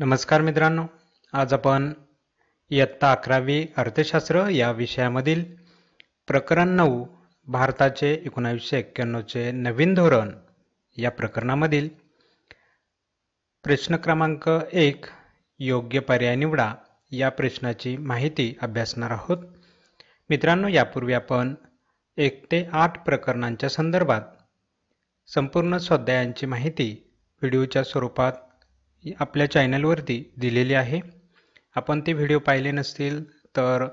नमस्कार मित्रांनो आज आपण इयत्ता अकरावी अर्थशास्त्र या विषयामधील प्रकरण नऊ भारताचे एकोणावीसशे एक्क्याण्णवचे नवीन धोरण या प्रकरणामधील प्रश्न क्रमांक एक योग्य पर्याय निवडा या प्रश्नाची माहिती अभ्यासणार आहोत मित्रांनो यापूर्वी आपण एक ते आठ प्रकरणांच्या संदर्भात संपूर्ण स्वाध्यायांची माहिती व्हिडिओच्या स्वरूपात आपल्या चॅनलवरती दिलेली आहे आपण ते व्हिडिओ पाहिले नसतील तर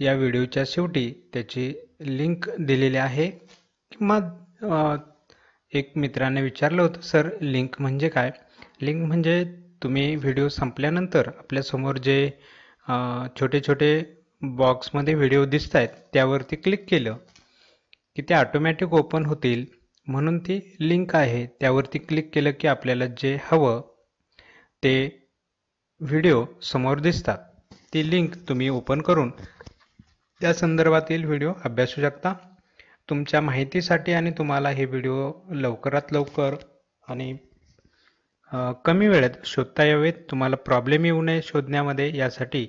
या व्हिडिओच्या शेवटी त्याची लिंक दिलेली आहे किंवा एक मित्राने विचारलं होतं सर लिंक म्हणजे काय लिंक म्हणजे तुम्ही व्हिडिओ संपल्यानंतर आपल्यासमोर जे छोटे छोटे बॉक्समध्ये व्हिडिओ दिसत आहेत त्यावरती क्लिक केलं की ते ऑटोमॅटिक ओपन होतील म्हणून ती लिंक आहे त्यावरती क्लिक केलं की आपल्याला जे हवं ते व्हिडिओ समोर दिसतात ती लिंक तुम्ही ओपन करून त्या संदर्भातील व्हिडिओ अभ्यासू शकता तुमच्या माहितीसाठी आणि तुम्हाला हे व्हिडिओ लवकरात लवकर आणि कमी वेळेत शोधता यावेत तुम्हाला प्रॉब्लेम येऊ नये शोधण्यामध्ये यासाठी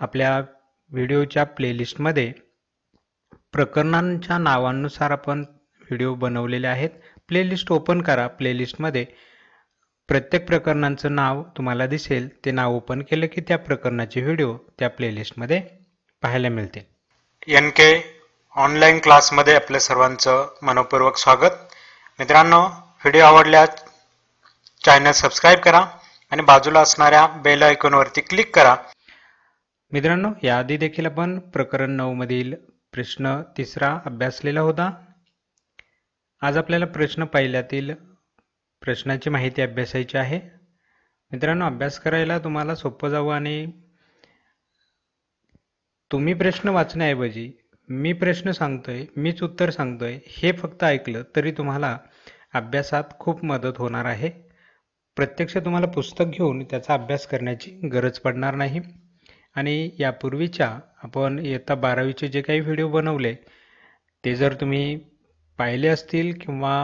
आपल्या व्हिडिओच्या प्लेलिस्टमध्ये प्रकरणांच्या नावानुसार आपण व्हिडिओ बनवलेले आहेत प्लेलिस्ट ओपन करा प्लेलिस्टमध्ये प्रत्येक प्रकरणांचं नाव तुम्हाला दिसेल ते नाव ओपन केलं की त्या प्रकरणाचे व्हिडिओ त्या प्लेलिस्टमध्ये पाहायला मिळतील एन के ऑनलाईन क्लासमध्ये आपल्या सर्वांचं मनपूर्वक स्वागत मित्रांनो व्हिडिओ आवडल्यास चॅनल सबस्क्राईब करा आणि बाजूला असणाऱ्या बेल आयकॉनवरती क्लिक करा मित्रांनो याआधी देखील आपण प्रकरण मधील प्रश्न तिसरा अभ्यासलेला होता आज आपल्याला प्रश्न पहिल्यातील प्रश्नाची माहिती अभ्यासायची आहे मित्रांनो अभ्यास करायला तुम्हाला सोपं जावं आणि तुम्ही प्रश्न वाचण्याऐवजी मी प्रश्न सांगतोय मीच उत्तर सांगतोय हे फक्त ऐकलं तरी तुम्हाला अभ्यासात खूप मदत होणार आहे प्रत्यक्ष तुम्हाला पुस्तक घेऊन त्याचा अभ्यास करण्याची गरज पडणार नाही आणि यापूर्वीच्या आपण इयत्ता बारावीचे जे काही व्हिडिओ बनवले ते जर तुम्ही पाहिले असतील किंवा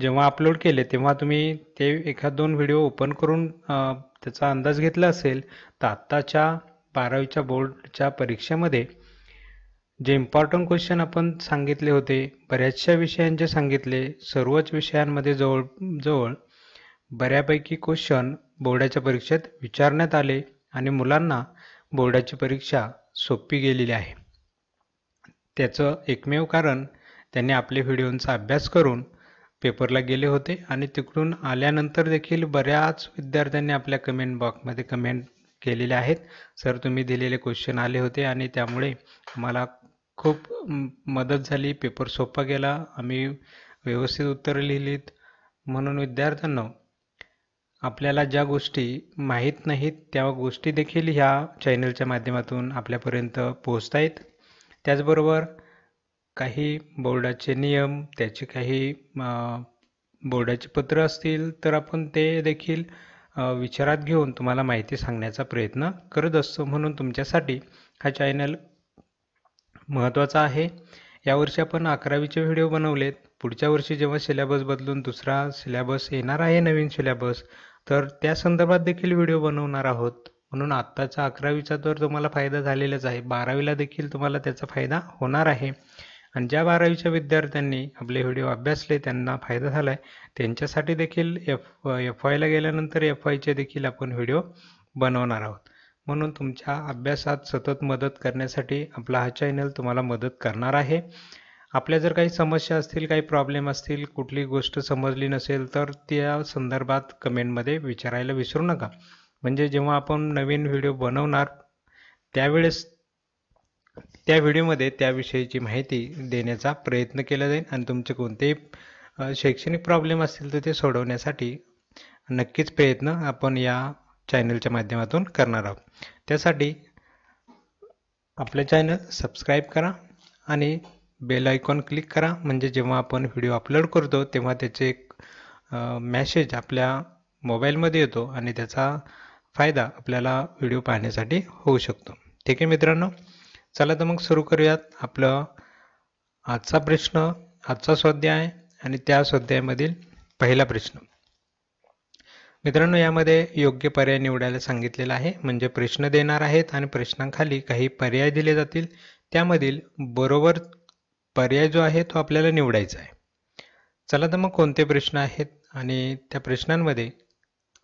जेव्हा अपलोड केले तेव्हा तुम्ही ते एखाद दोन व्हिडिओ ओपन करून त्याचा अंदाज घेतला असेल तर आत्ताच्या बारावीच्या बोर्डच्या परीक्षेमध्ये जे इम्पॉर्टंट क्वेश्चन आपण सांगितले होते बऱ्याचशा विषयांचे सांगितले सर्वच विषयांमध्ये जवळ जवळ बऱ्यापैकी क्वेश्चन बोर्डाच्या परीक्षेत विचारण्यात आले आणि मुलांना बोर्डाची परीक्षा सोपी गेलेली आहे त्याचं एकमेव कारण त्यांनी आपले व्हिडिओंचा अभ्यास करून पेपरला गेले होते आणि तिकडून आल्यानंतर देखील बऱ्याच विद्यार्थ्यांनी आपल्या कमेंट बॉक्समध्ये कमेंट केलेल्या आहेत सर तुम्ही दिलेले क्वेश्चन आले होते आणि त्यामुळे मला खूप मदत झाली पेपर सोपा गेला आम्ही व्यवस्थित उत्तरं लिहिलीत म्हणून विद्यार्थ्यांना आपल्याला ज्या गोष्टी माहीत नाहीत त्या गोष्टी देखील ह्या चॅनलच्या माध्यमातून आपल्यापर्यंत येत त्याचबरोबर काही बोर्डाचे नियम त्याचे काही बोर्डाचे पत्र असतील तर आपण ते देखील विचारात घेऊन तुम्हाला माहिती सांगण्याचा प्रयत्न करत असतो म्हणून तुमच्यासाठी हा चॅनल महत्त्वाचा आहे यावर्षी आपण अकरावीचे व्हिडिओ बनवलेत पुढच्या वर्षी जेव्हा सिलेबस बदलून दुसरा सिलेबस येणार आहे नवीन सिलेबस तर त्या संदर्भात देखील व्हिडिओ बनवणार आहोत म्हणून आत्ताचा अकरावीचा तर तुम्हाला फायदा झालेलाच आहे बारावीला देखील तुम्हाला त्याचा फायदा होणार आहे आणि ज्या बारावीच्या विद्यार्थ्यांनी आपले व्हिडिओ अभ्यासले त्यांना फायदा झाला आहे त्यांच्यासाठी देखील एफ एफ वायला गेल्यानंतर एफ वायचे देखील आपण व्हिडिओ बनवणार आहोत म्हणून तुमच्या अभ्यासात सतत मदत करण्यासाठी आपला हा चॅनल तुम्हाला मदत करणार आहे आपल्या जर काही समस्या असतील काही प्रॉब्लेम असतील कुठली गोष्ट समजली नसेल तर त्या संदर्भात कमेंटमध्ये विचारायला विसरू नका म्हणजे जेव्हा आपण नवीन व्हिडिओ बनवणार त्यावेळेस त्या व्हिडिओमध्ये त्याविषयीची माहिती देण्याचा प्रयत्न केला जाईल आणि तुमचे कोणतेही शैक्षणिक प्रॉब्लेम असतील तर ते सोडवण्यासाठी नक्कीच प्रयत्न आपण या चॅनलच्या माध्यमातून करणार आहोत त्यासाठी आपलं चॅनल सबस्क्राईब करा आणि बेल आयकॉन क्लिक करा म्हणजे जेव्हा आपण व्हिडिओ अपलोड करतो तेव्हा त्याचे एक मेसेज आपल्या मोबाईलमध्ये येतो आणि त्याचा फायदा आपल्याला व्हिडिओ पाहण्यासाठी होऊ शकतो ठीक आहे मित्रांनो चला तर मग सुरू करूयात आपलं आजचा प्रश्न आजचा स्वाध्याय आणि त्या स्वाध्यायामधील पहिला प्रश्न मित्रांनो यामध्ये योग्य पर्याय निवडायला सांगितलेला आहे म्हणजे प्रश्न देणार आहेत आणि प्रश्नांखाली काही पर्याय दिले जातील त्यामधील बरोबर पर्याय जो आहे तो आपल्याला निवडायचा आहे चला तर मग कोणते प्रश्न आहेत आणि त्या प्रश्नांमध्ये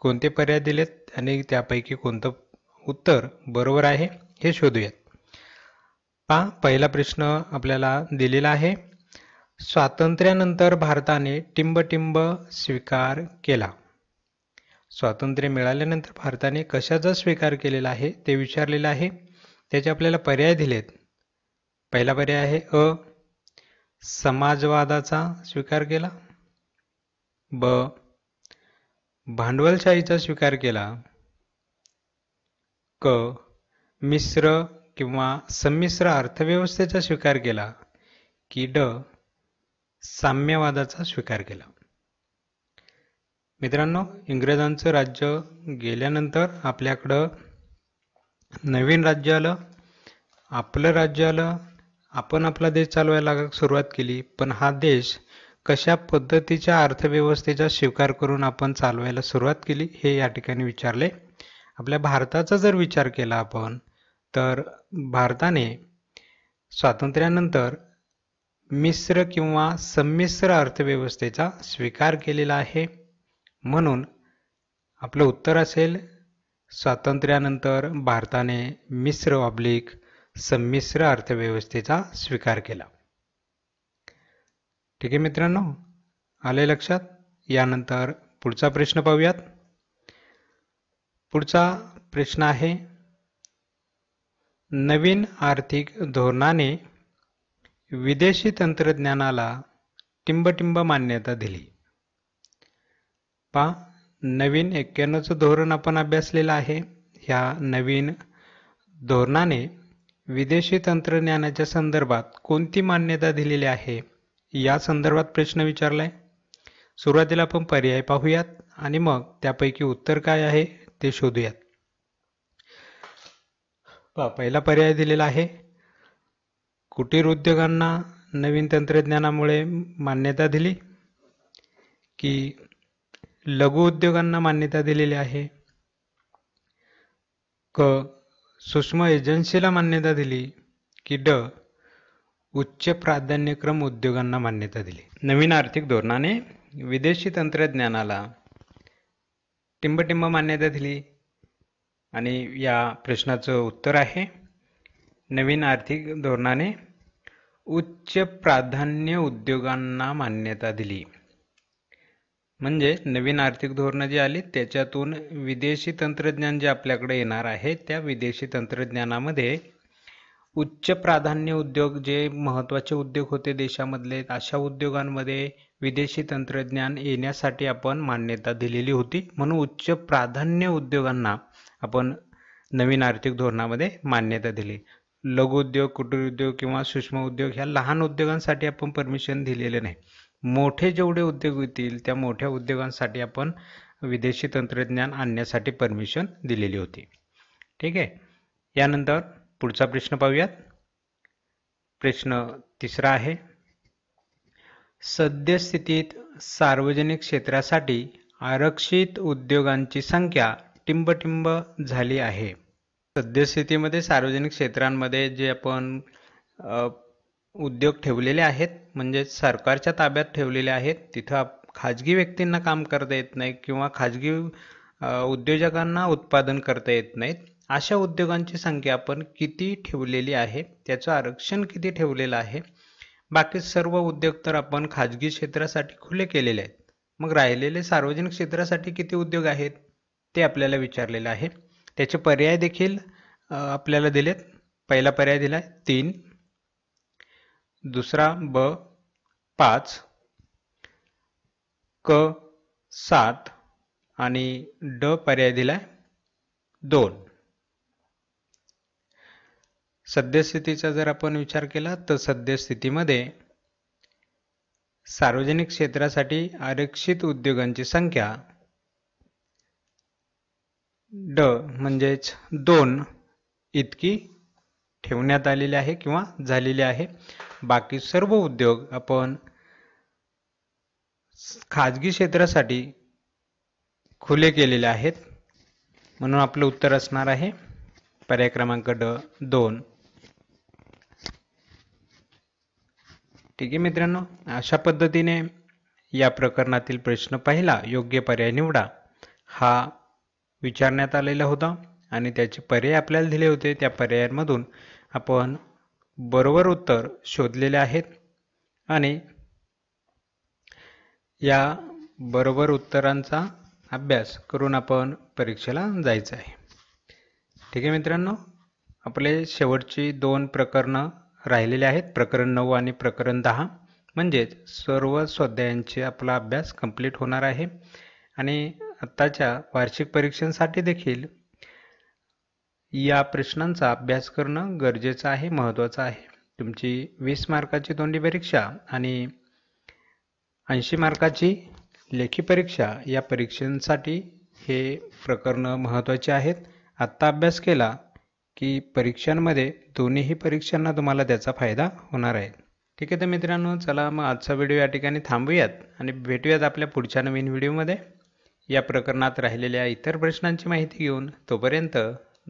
कोणते पर्याय दिलेत आणि त्यापैकी कोणतं उत्तर बरोबर आहे हे शोधूयात पा पहिला प्रश्न आपल्याला दिलेला आहे स्वातंत्र्यानंतर भारताने टिंबटिंब स्वीकार केला स्वातंत्र्य मिळाल्यानंतर भारताने कशाचा स्वीकार केलेला आहे ते विचारलेलं आहे त्याचे आपल्याला पर्याय दिलेत पहिला पर्याय आहे अ समाजवादाचा स्वीकार केला ब भांडवलशाहीचा स्वीकार केला क मिश्र किंवा संमिश्र अर्थव्यवस्थेचा स्वीकार केला की ड साम्यवादाचा स्वीकार केला मित्रांनो इंग्रजांचं राज्य गेल्यानंतर आपल्याकडं नवीन राज्य आलं आपलं राज्य आलं आपण आपला देश चालवायला सुरुवात केली पण हा देश कशा पद्धतीच्या अर्थव्यवस्थेचा स्वीकार करून आपण चालवायला सुरुवात केली हे या ठिकाणी विचारले आपल्या भारताचा जर विचार केला आपण तर भारताने स्वातंत्र्यानंतर मिश्र किंवा संमिश्र अर्थव्यवस्थेचा स्वीकार केलेला आहे म्हणून आपलं उत्तर असेल स्वातंत्र्यानंतर भारताने मिश्र ऑब्लिक संमिश्र अर्थव्यवस्थेचा स्वीकार केला ठीक आहे मित्रांनो आले लक्षात यानंतर पुढचा प्रश्न पाहूयात पुढचा प्रश्न आहे नवीन आर्थिक धोरणाने विदेशी तंत्रज्ञानाला टिंबटिंब मान्यता दिली पा नवीन एक्क्याण्णवचं धोरण आपण अभ्यासलेलं आहे ह्या नवीन धोरणाने विदेशी तंत्रज्ञानाच्या संदर्भात कोणती मान्यता दिलेली आहे या संदर्भात प्रश्न विचारलाय सुरुवातीला आपण पर्याय पाहूयात आणि मग त्यापैकी उत्तर काय आहे ते शोधूयात पहिला पर्याय दिलेला आहे कुटीर उद्योगांना नवीन तंत्रज्ञानामुळे मान्यता दिली की लघु उद्योगांना मान्यता दिलेली आहे क सूक्ष्म एजन्सीला मान्यता दिली की ड उच्च प्राधान्यक्रम उद्योगांना मान्यता दिली नवीन आर्थिक धोरणाने विदेशी तंत्रज्ञानाला टिंबटिंब मान्यता दिली आणि या प्रश्नाचं उत्तर आहे नवीन आर्थिक धोरणाने उच्च प्राधान्य उद्योगांना मान्यता दिली म्हणजे नवीन आर्थिक धोरणं जे आली त्याच्यातून विदेशी तंत्रज्ञान जे आपल्याकडे येणार आहे त्या विदेशी तंत्रज्ञानामध्ये उच्च प्राधान्य उद्योग जे महत्त्वाचे उद्योग होते देशामधले अशा उद्योगांमध्ये विदेशी तंत्रज्ञान येण्यासाठी आपण मान्यता दिलेली होती म्हणून उच्च प्राधान्य उद्योगांना आपण नवीन आर्थिक धोरणामध्ये मान्यता दिली लघु उद्योग कुटीर उद्योग किंवा सूक्ष्म उद्योग ह्या लहान उद्योगांसाठी आपण परमिशन दिलेले नाही मोठे जेवढे उद्योग येतील त्या मोठ्या उद्योगांसाठी आपण विदेशी तंत्रज्ञान आणण्यासाठी परमिशन दिलेली होती ठीक आहे यानंतर पुढचा प्रश्न पाहूयात प्रश्न तिसरा आहे सद्यस्थितीत सार्वजनिक क्षेत्रासाठी आरक्षित उद्योगांची संख्या टिंबटिंब झाली आहे सद्यस्थितीमध्ये सार्वजनिक क्षेत्रांमध्ये जे आपण उद्योग ठेवलेले आहेत म्हणजे सरकारच्या ताब्यात ठेवलेले आहेत तिथं खाजगी व्यक्तींना काम करता येत नाही किंवा खाजगी उद्योजकांना उत्पादन करता येत नाहीत अशा उद्योगांची संख्या आपण किती ठेवलेली आहे त्याचं आरक्षण किती ठेवलेलं आहे बाकी सर्व उद्योग तर आपण खाजगी क्षेत्रासाठी खुले केलेले आहेत मग राहिलेले सार्वजनिक क्षेत्रासाठी किती उद्योग आहेत ते आपल्याला विचारलेलं आहे त्याचे पर्याय देखील आपल्याला दिलेत पहिला पर्याय दिलाय तीन दुसरा ब पाच क सात आणि ड पर्याय दिलाय दोन सद्यस्थितीचा जर आपण विचार केला तर सद्यस्थितीमध्ये सार्वजनिक क्षेत्रासाठी आरक्षित उद्योगांची संख्या ड म्हणजेच दोन इतकी ठेवण्यात आलेली आहे किंवा झालेली आहे बाकी सर्व उद्योग आपण खाजगी क्षेत्रासाठी खुले केलेले आहेत म्हणून आपलं उत्तर असणार आहे पर्याय क्रमांक ड दोन ठीक आहे मित्रांनो अशा पद्धतीने या प्रकरणातील प्रश्न पाहिला योग्य पर्याय निवडा हा विचारण्यात आलेला होता आणि त्याचे पर्याय आपल्याला दिले होते त्या पर्यायांमधून आपण बरोबर उत्तर शोधलेले आहेत आणि या बरोबर उत्तरांचा अभ्यास करून आपण परीक्षेला जायचं आहे ठीक आहे मित्रांनो आपले शेवटची दोन प्रकरणं राहिलेले आहेत प्रकरण नऊ आणि प्रकरण दहा म्हणजेच सर्व स्वाध्यायांचे आपला अभ्यास कंप्लीट होणार आहे आणि आत्ताच्या वार्षिक परीक्षांसाठी देखील या प्रश्नांचा अभ्यास करणं गरजेचं आहे महत्त्वाचं आहे तुमची वीस मार्काची तोंडी परीक्षा आणि ऐंशी मार्काची लेखी परीक्षा या परीक्षांसाठी हे प्रकरणं महत्त्वाचे आहेत आत्ता अभ्यास केला की परीक्षांमध्ये दोन्हीही परीक्षांना तुम्हाला त्याचा फायदा होणार आहे ठीक आहे तर मित्रांनो चला मग आजचा व्हिडिओ या ठिकाणी थांबूयात आणि भेटूयात आपल्या पुढच्या नवीन व्हिडिओमध्ये या प्रकरणात राहिलेल्या इतर प्रश्नांची माहिती घेऊन तोपर्यंत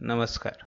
नमस्कार